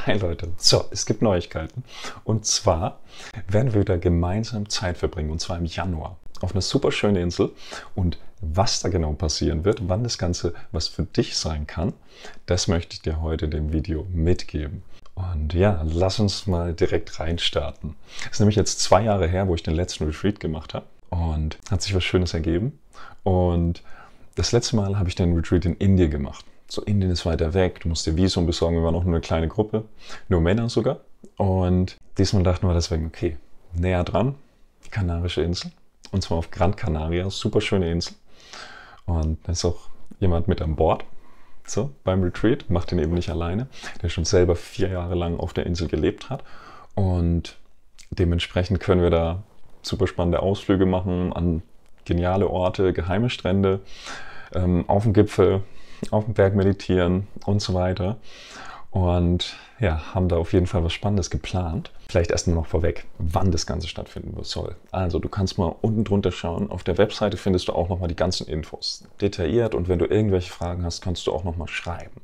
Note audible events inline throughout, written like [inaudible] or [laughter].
[laughs] Hi Leute, so, es gibt Neuigkeiten. Und zwar werden wir da gemeinsam Zeit verbringen, und zwar im Januar, auf einer super schönen Insel. Und was da genau passieren wird, wann das Ganze was für dich sein kann, das möchte ich dir heute in dem Video mitgeben. Und ja, lass uns mal direkt reinstarten. Es ist nämlich jetzt zwei Jahre her, wo ich den letzten Retreat gemacht habe und hat sich was Schönes ergeben. Und das letzte Mal habe ich den Retreat in Indien gemacht. So, Indien ist weiter weg, du musst dir Visum besorgen, wir waren auch nur eine kleine Gruppe, nur Männer sogar. Und diesmal dachten wir deswegen, okay, näher dran, Kanarische Insel. Und zwar auf Gran Canaria, super schöne Insel. Und da ist auch jemand mit an Bord. So, beim Retreat, macht den eben nicht alleine, der schon selber vier Jahre lang auf der Insel gelebt hat. Und dementsprechend können wir da super spannende Ausflüge machen an geniale Orte, geheime Strände, ähm, auf dem Gipfel, auf dem Berg meditieren und so weiter. Und ja, haben da auf jeden Fall was Spannendes geplant. Vielleicht erst noch vorweg, wann das Ganze stattfinden soll. Also du kannst mal unten drunter schauen. Auf der Webseite findest du auch nochmal die ganzen Infos. Detailliert und wenn du irgendwelche Fragen hast, kannst du auch nochmal schreiben.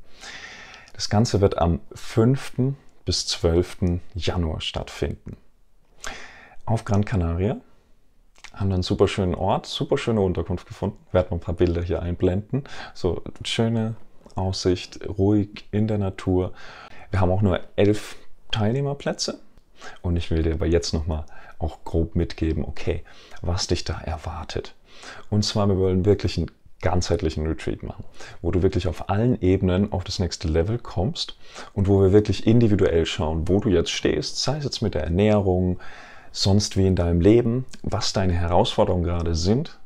Das Ganze wird am 5. bis 12. Januar stattfinden. Auf Gran Canaria haben einen super schönen Ort, super schöne Unterkunft gefunden. Werden wir ein paar Bilder hier einblenden. So schöne Aussicht, ruhig in der Natur. Wir haben auch nur elf Teilnehmerplätze. Und ich will dir aber jetzt nochmal auch grob mitgeben, okay, was dich da erwartet. Und zwar, wir wollen wirklich einen ganzheitlichen Retreat machen, wo du wirklich auf allen Ebenen auf das nächste Level kommst und wo wir wirklich individuell schauen, wo du jetzt stehst, sei es jetzt mit der Ernährung, sonst wie in deinem Leben, was deine Herausforderungen gerade sind.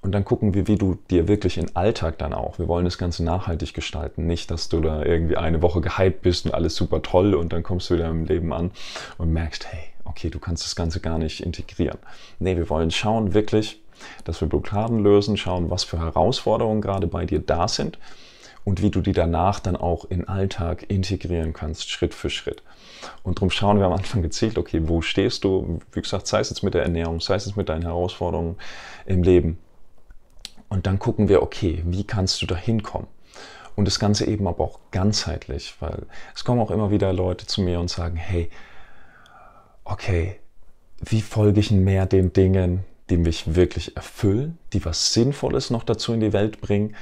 Und dann gucken wir, wie du dir wirklich im Alltag dann auch, wir wollen das Ganze nachhaltig gestalten, nicht, dass du da irgendwie eine Woche gehypt bist und alles super toll und dann kommst du wieder im Leben an und merkst, hey, okay, du kannst das Ganze gar nicht integrieren. Nee, wir wollen schauen wirklich, dass wir Blockaden lösen, schauen, was für Herausforderungen gerade bei dir da sind und wie du die danach dann auch in Alltag integrieren kannst, Schritt für Schritt. Und darum schauen wir am Anfang gezielt, okay, wo stehst du? Wie gesagt, sei es jetzt mit der Ernährung, sei es jetzt mit deinen Herausforderungen im Leben. Und dann gucken wir, okay, wie kannst du da hinkommen? Und das Ganze eben aber auch ganzheitlich, weil es kommen auch immer wieder Leute zu mir und sagen, hey, okay, wie folge ich mehr den Dingen, die mich wirklich erfüllen, die was Sinnvolles noch dazu in die Welt bringen,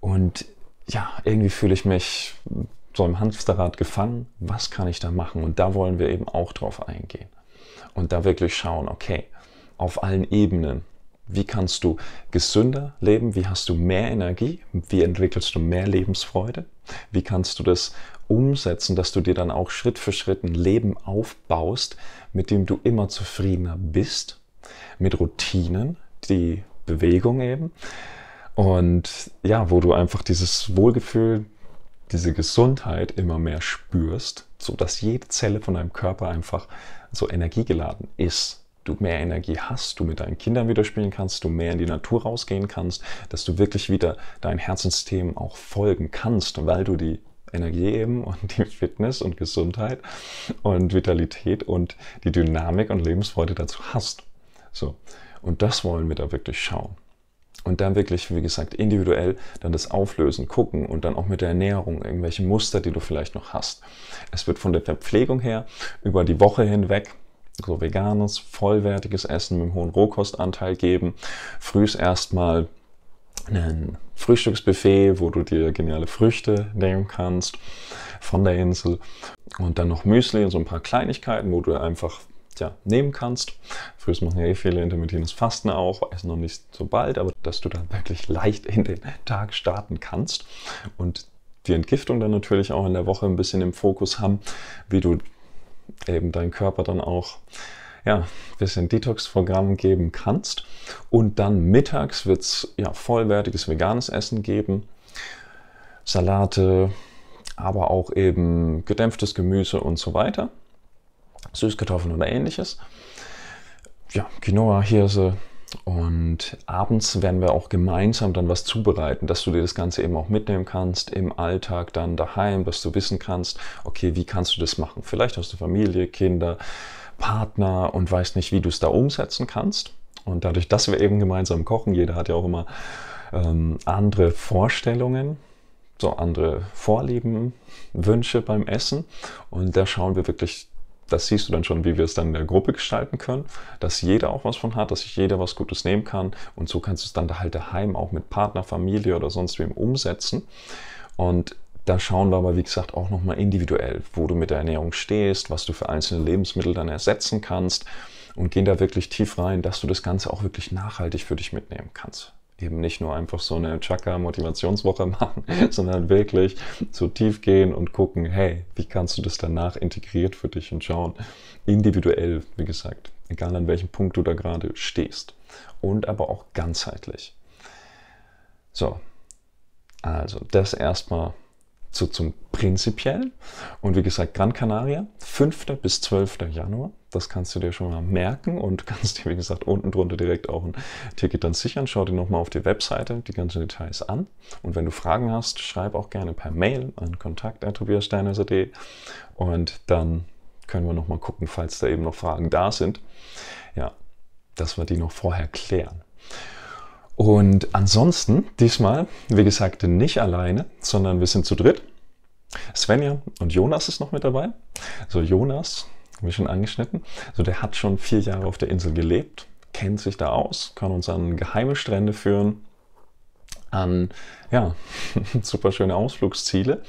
und ja, irgendwie fühle ich mich so im Hamsterrad gefangen. Was kann ich da machen? Und da wollen wir eben auch drauf eingehen. Und da wirklich schauen, okay, auf allen Ebenen, wie kannst du gesünder leben? Wie hast du mehr Energie? Wie entwickelst du mehr Lebensfreude? Wie kannst du das umsetzen, dass du dir dann auch Schritt für Schritt ein Leben aufbaust, mit dem du immer zufriedener bist? Mit Routinen, die Bewegung eben, und ja, wo du einfach dieses Wohlgefühl, diese Gesundheit immer mehr spürst, sodass jede Zelle von deinem Körper einfach so energiegeladen ist. Du mehr Energie hast, du mit deinen Kindern wieder spielen kannst, du mehr in die Natur rausgehen kannst, dass du wirklich wieder deinen Herzensthemen auch folgen kannst, weil du die Energie eben und die Fitness und Gesundheit und Vitalität und die Dynamik und Lebensfreude dazu hast. So. Und das wollen wir da wirklich schauen. Und dann wirklich, wie gesagt, individuell dann das Auflösen, gucken und dann auch mit der Ernährung, irgendwelche Muster, die du vielleicht noch hast. Es wird von der Verpflegung her über die Woche hinweg so veganes, vollwertiges Essen mit einem hohen Rohkostanteil geben. Frühs erstmal ein Frühstücksbuffet, wo du dir geniale Früchte nehmen kannst von der Insel. Und dann noch Müsli und so ein paar Kleinigkeiten, wo du einfach ja, nehmen kannst. Frühs machen ja eh viele, intermittierendes Fasten auch, essen noch nicht so bald, aber dass du dann wirklich leicht in den Tag starten kannst und die Entgiftung dann natürlich auch in der Woche ein bisschen im Fokus haben, wie du eben deinen Körper dann auch ja, ein bisschen Detox-Programm geben kannst. Und dann mittags wird es ja, vollwertiges veganes Essen geben. Salate, aber auch eben gedämpftes Gemüse und so weiter. Süßkartoffeln oder ähnliches. Ja, Quinoa, Hirse. Und abends werden wir auch gemeinsam dann was zubereiten, dass du dir das Ganze eben auch mitnehmen kannst im Alltag, dann daheim, dass du wissen kannst, okay, wie kannst du das machen? Vielleicht hast du Familie, Kinder, Partner und weißt nicht, wie du es da umsetzen kannst. Und dadurch, dass wir eben gemeinsam kochen, jeder hat ja auch immer ähm, andere Vorstellungen, so andere Vorlieben, Wünsche beim Essen. Und da schauen wir wirklich das siehst du dann schon, wie wir es dann in der Gruppe gestalten können, dass jeder auch was von hat, dass sich jeder was Gutes nehmen kann. Und so kannst du es dann da halt daheim auch mit Partner, Familie oder sonst wem umsetzen. Und da schauen wir aber, wie gesagt, auch nochmal individuell, wo du mit der Ernährung stehst, was du für einzelne Lebensmittel dann ersetzen kannst und gehen da wirklich tief rein, dass du das Ganze auch wirklich nachhaltig für dich mitnehmen kannst eben nicht nur einfach so eine Chakra-Motivationswoche [laughs] machen, sondern wirklich so tief gehen und gucken, hey, wie kannst du das danach integriert für dich und schauen. Individuell, wie gesagt, egal an welchem Punkt du da gerade stehst. Und aber auch ganzheitlich. So, also das erstmal zu, zum Prinzipiell. Und wie gesagt, Gran Canaria, 5. bis 12. Januar. Das kannst du dir schon mal merken und kannst dir, wie gesagt, unten drunter direkt auch ein Ticket dann sichern. Schau dir nochmal auf die Webseite die ganzen Details an. Und wenn du Fragen hast, schreib auch gerne per Mail an kontakt.tobiassteinhäuser.de und dann können wir nochmal gucken, falls da eben noch Fragen da sind. Ja, dass wir die noch vorher klären. Und ansonsten, diesmal, wie gesagt, nicht alleine, sondern wir sind zu dritt. Svenja und Jonas ist noch mit dabei. So, also Jonas wie schon angeschnitten. Also der hat schon vier Jahre auf der Insel gelebt, kennt sich da aus, kann uns an geheime Strände führen, an ja, [laughs] super schöne Ausflugsziele.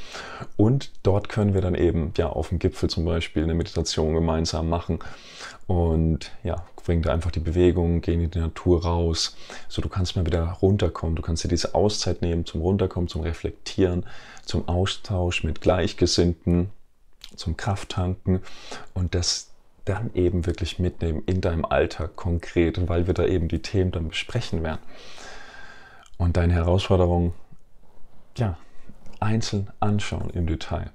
Und dort können wir dann eben ja auf dem Gipfel zum Beispiel eine Meditation gemeinsam machen und ja, bringen da einfach die Bewegung, gehen in die Natur raus. So, du kannst mal wieder runterkommen, du kannst dir diese Auszeit nehmen zum Runterkommen, zum Reflektieren, zum Austausch mit Gleichgesinnten zum Krafttanken und das dann eben wirklich mitnehmen in deinem Alltag konkret, weil wir da eben die Themen dann besprechen werden. Und deine Herausforderungen, ja, einzeln anschauen im Detail.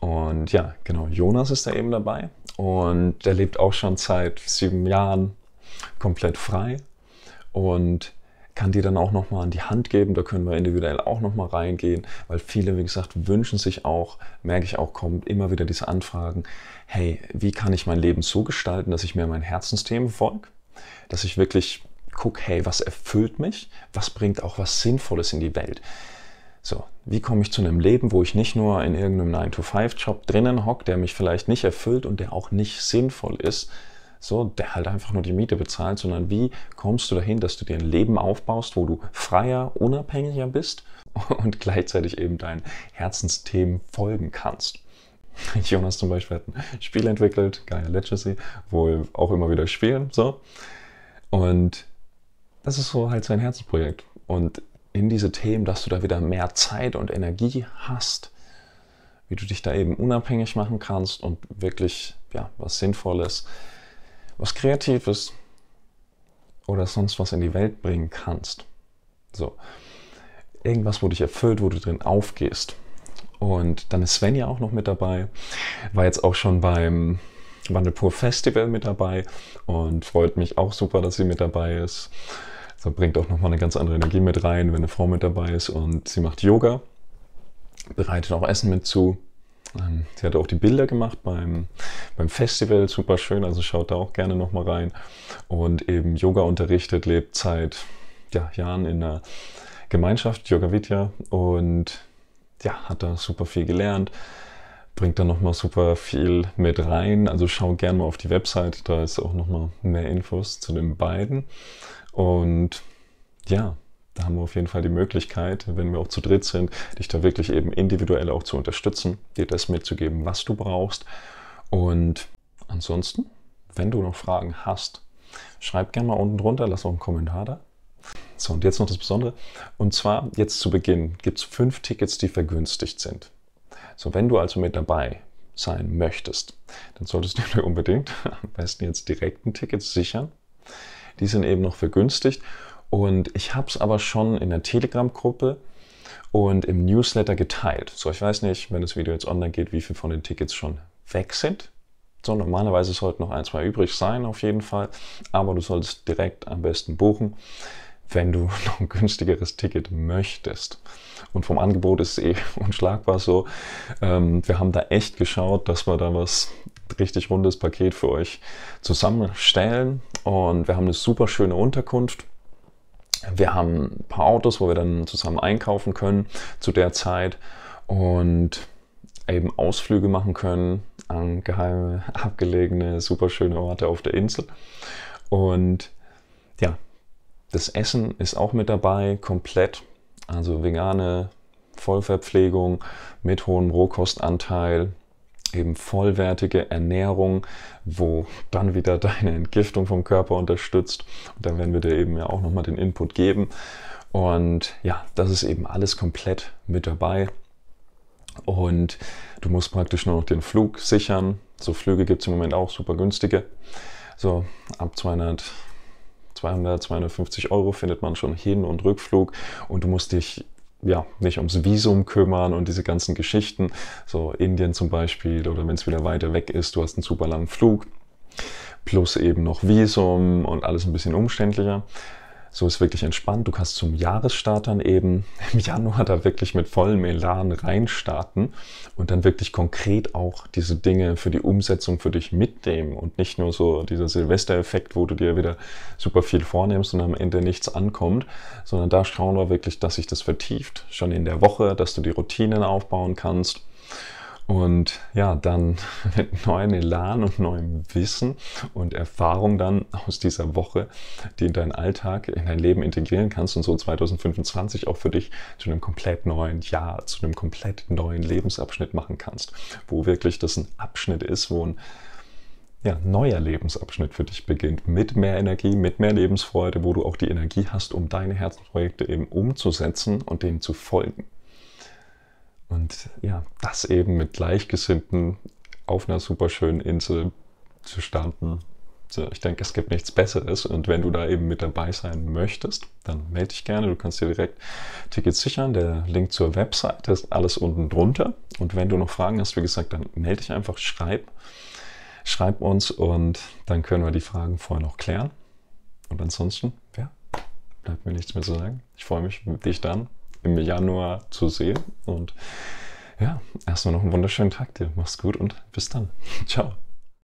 Und ja, genau, Jonas ist da eben dabei und er lebt auch schon seit sieben Jahren komplett frei und kann die dann auch nochmal an die Hand geben. Da können wir individuell auch nochmal reingehen, weil viele, wie gesagt, wünschen sich auch, merke ich auch, kommen immer wieder diese Anfragen, hey, wie kann ich mein Leben so gestalten, dass ich mir meinen Herzensthemen folge, dass ich wirklich gucke, hey, was erfüllt mich, was bringt auch was Sinnvolles in die Welt. So, wie komme ich zu einem Leben, wo ich nicht nur in irgendeinem 9-to-5-Job drinnen hocke, der mich vielleicht nicht erfüllt und der auch nicht sinnvoll ist, so, der halt einfach nur die Miete bezahlt, sondern wie kommst du dahin, dass du dir ein Leben aufbaust, wo du freier, unabhängiger bist [laughs] und gleichzeitig eben deinen Herzensthemen folgen kannst. [laughs] Jonas zum Beispiel hat ein Spiel entwickelt, Gaia Legacy, wo wir auch immer wieder spielen, so. Und das ist so halt sein Herzensprojekt. Und in diese Themen, dass du da wieder mehr Zeit und Energie hast, wie du dich da eben unabhängig machen kannst und wirklich ja, was Sinnvolles was Kreatives oder sonst was in die Welt bringen kannst. So. Irgendwas, wo dich erfüllt, wo du drin aufgehst. Und dann ist Svenja auch noch mit dabei. War jetzt auch schon beim Wandelpur Festival mit dabei und freut mich auch super, dass sie mit dabei ist. So bringt auch nochmal eine ganz andere Energie mit rein, wenn eine Frau mit dabei ist und sie macht Yoga, bereitet auch Essen mit zu. Ähm, sie hat auch die Bilder gemacht beim, beim Festival, super schön, also schaut da auch gerne nochmal rein. Und eben Yoga unterrichtet, lebt seit ja, Jahren in der Gemeinschaft, Yoga Vidya, und ja, hat da super viel gelernt, bringt da nochmal super viel mit rein. Also schau gerne mal auf die Website, da ist auch nochmal mehr Infos zu den beiden. Und ja, da haben wir auf jeden Fall die Möglichkeit, wenn wir auch zu dritt sind, dich da wirklich eben individuell auch zu unterstützen, dir das mitzugeben, was du brauchst. Und ansonsten, wenn du noch Fragen hast, schreib gerne mal unten drunter, lass auch einen Kommentar da. So, und jetzt noch das Besondere. Und zwar jetzt zu Beginn gibt es fünf Tickets, die vergünstigt sind. So, wenn du also mit dabei sein möchtest, dann solltest du dir [laughs] unbedingt am besten jetzt direkten Tickets sichern. Die sind eben noch vergünstigt und ich habe es aber schon in der Telegram-Gruppe und im Newsletter geteilt. So, ich weiß nicht, wenn das Video jetzt online geht, wie viel von den Tickets schon weg sind. So, normalerweise sollten noch ein, zwei übrig sein, auf jeden Fall. Aber du solltest direkt am besten buchen, wenn du [laughs] noch ein günstigeres Ticket möchtest. Und vom Angebot ist es eh [laughs] unschlagbar so. Ähm, wir haben da echt geschaut, dass wir da was richtig rundes Paket für euch zusammenstellen. Und wir haben eine super schöne Unterkunft wir haben ein paar Autos, wo wir dann zusammen einkaufen können zu der Zeit und eben Ausflüge machen können an geheime, [laughs] abgelegene, superschöne Orte auf der Insel. Und ja, das Essen ist auch mit dabei, komplett. Also vegane Vollverpflegung mit hohem Rohkostanteil, eben vollwertige Ernährung, wo dann wieder [laughs] deine Entgiftung vom Körper unterstützt. Und dann werden wir dir eben ja auch nochmal den Input geben. Und ja, das ist eben alles komplett mit dabei. Und du musst praktisch nur noch den Flug sichern. So Flüge gibt es im Moment auch super günstige. So ab 200, 200, 250 Euro findet man schon Hin- und Rückflug. Und du musst dich ja, nicht ums Visum kümmern und diese ganzen Geschichten. So Indien zum Beispiel oder wenn es wieder weiter weg ist, du hast einen super langen Flug. Plus eben noch Visum und alles ein bisschen umständlicher. So ist wirklich entspannt. Du kannst zum Jahresstart dann eben im Januar da wirklich mit vollem Elan reinstarten und dann wirklich konkret auch diese Dinge für die Umsetzung für dich mitnehmen und nicht nur so dieser Silvestereffekt, wo du dir wieder super viel vornimmst und am Ende nichts ankommt, sondern da schauen wir wirklich, dass sich das vertieft, schon in der Woche, dass du die Routinen aufbauen kannst. Und ja, dann [laughs] mit neuen Elan und neuem Wissen und Erfahrung dann aus dieser Woche, die in deinen Alltag, in dein Leben integrieren kannst und so 2025 auch für dich zu einem komplett neuen Jahr, zu einem komplett neuen Lebensabschnitt machen kannst, wo wirklich das ein Abschnitt ist, wo ein ja, neuer Lebensabschnitt für dich beginnt. Mit mehr Energie, mit mehr Lebensfreude, wo du auch die Energie hast, um deine Herzprojekte eben umzusetzen und denen zu folgen. Und ja, das eben mit Gleichgesinnten auf einer superschönen Insel zu starten. So, ich denke, es gibt nichts Besseres. Und wenn du da eben mit dabei sein möchtest, dann melde dich gerne. Du kannst dir direkt Tickets sichern. Der Link zur Website ist alles unten drunter. Und wenn du noch Fragen hast, wie gesagt, dann melde dich einfach, schreib, schreib uns und dann können wir die Fragen vorher noch klären. Und ansonsten, ja, bleibt mir nichts mehr zu sagen. Ich freue mich, dich dann im Januar zu sehen. Und ja, erstmal noch einen wunderschönen Tag dir. Mach's gut und bis dann. [laughs] Ciao.